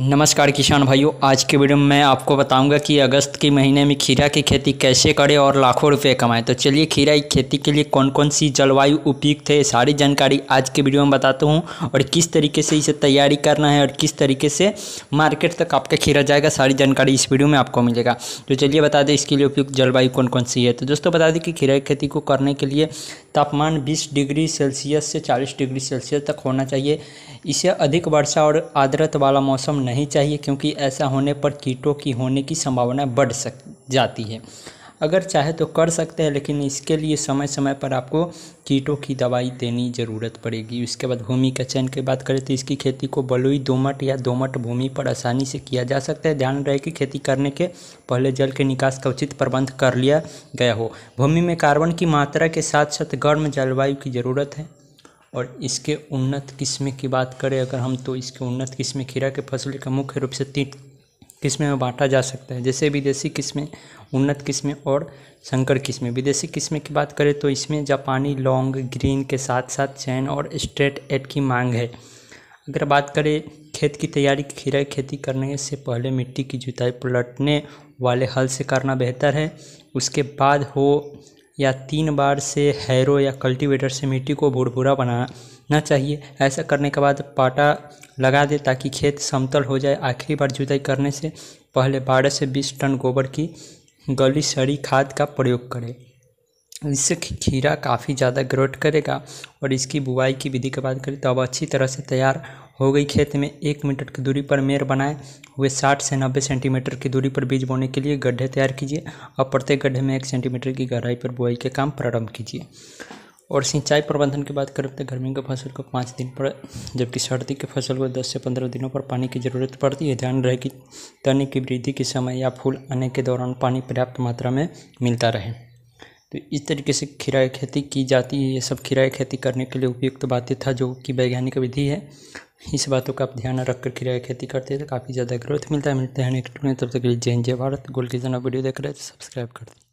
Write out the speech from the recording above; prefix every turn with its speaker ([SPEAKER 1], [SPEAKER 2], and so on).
[SPEAKER 1] नमस्कार किसान भाइयों आज के वीडियो में मैं आपको बताऊंगा कि अगस्त के महीने में खीरा की खेती कैसे करें और लाखों रुपए कमाएं तो चलिए खीरा की खेती के लिए कौन कौन सी जलवायु उपयुक्त है सारी जानकारी आज के वीडियो में बताता हूं और किस तरीके से इसे तैयारी करना है और किस तरीके से मार्केट तक आपका खीरा जाएगा सारी जानकारी इस वीडियो में आपको मिलेगा तो चलिए बता दें इसके लिए उपयुक्त जलवायु कौन कौन सी है तो दोस्तों बता दें कि खीरा की खेती को करने के लिए तापमान बीस डिग्री सेल्सियस से चालीस डिग्री सेल्सियस तक होना चाहिए इसे अधिक वर्षा और आदरत वाला मौसम नहीं चाहिए क्योंकि ऐसा होने पर कीटों की होने की संभावना बढ़ सक जाती है अगर चाहे तो कर सकते हैं लेकिन इसके लिए समय समय पर आपको कीटों की दवाई देनी ज़रूरत पड़ेगी उसके बाद भूमि का चयन की बात करें तो इसकी खेती को बलुई दोमट या दोमट भूमि पर आसानी से किया जा सकता है ध्यान रहे कि खेती करने के पहले जल के निकास का उचित प्रबंध कर लिया गया हो भूमि में कार्बन की मात्रा के साथ साथ गर्म जलवायु की ज़रूरत है और इसके उन्नत किस्म की बात करें अगर हम तो इसके उन्नत किस्म खीरा के फसल का मुख्य रूप से तीन किस्में में बांटा जा सकता है जैसे विदेशी किस्में उन्नत किस्में और संकर किस्में विदेशी किस्में की बात करें तो इसमें जापानी लॉन्ग ग्रीन के साथ साथ चैन और स्ट्रेट एड की मांग है अगर बात करें खेत की तैयारी खीरा की खेती करने से पहले मिट्टी की जुताई पलटने वाले हल से करना बेहतर है उसके बाद हो या तीन बार से हैरो या कल्टीवेटर से मिट्टी को भुरभुरा बनाना चाहिए ऐसा करने के बाद पाटा लगा दे ताकि खेत समतल हो जाए आखिरी बार जुताई करने से पहले बारह से बीस टन गोबर की गली सड़ी खाद का प्रयोग करें इससे खीरा काफ़ी ज़्यादा ग्रोथ करेगा और इसकी बुआई की विधि के बात करें तो अब अच्छी तरह से तैयार हो गई खेत में एक मीटर की दूरी पर मेर बनाए हुए 60 से 90 सेंटीमीटर की दूरी पर बीज बोने के लिए गड्ढे तैयार कीजिए और प्रत्येक गड्ढे में एक सेंटीमीटर की गहराई पर बुआई के काम प्रारंभ कीजिए और सिंचाई प्रबंधन की बात करें तो गर्मी के फसल को पाँच दिन पर जबकि सर्दी के फसल को दस से पंद्रह दिनों पर पानी की जरूरत पड़ती है ध्यान रहे कि तने की वृद्धि के समय या फूल आने के दौरान पानी पर्याप्त मात्रा में मिलता रहे तो इस तरीके से खीरा खेती की जाती है ये सब खीरा खेती करने के लिए उपयुक्त बातें था जो कि वैज्ञानिक विधि है इस बातों का आप ध्यान रखकर किराया खेती करते हैं तो काफ़ी ज़्यादा ग्रोथ मिलता है मिलते हैं नेक्स्ट में तब तक के लिए जय जय भारत गोल की जाना वीडियो देख रहे थे सब्सक्राइब तो कर दें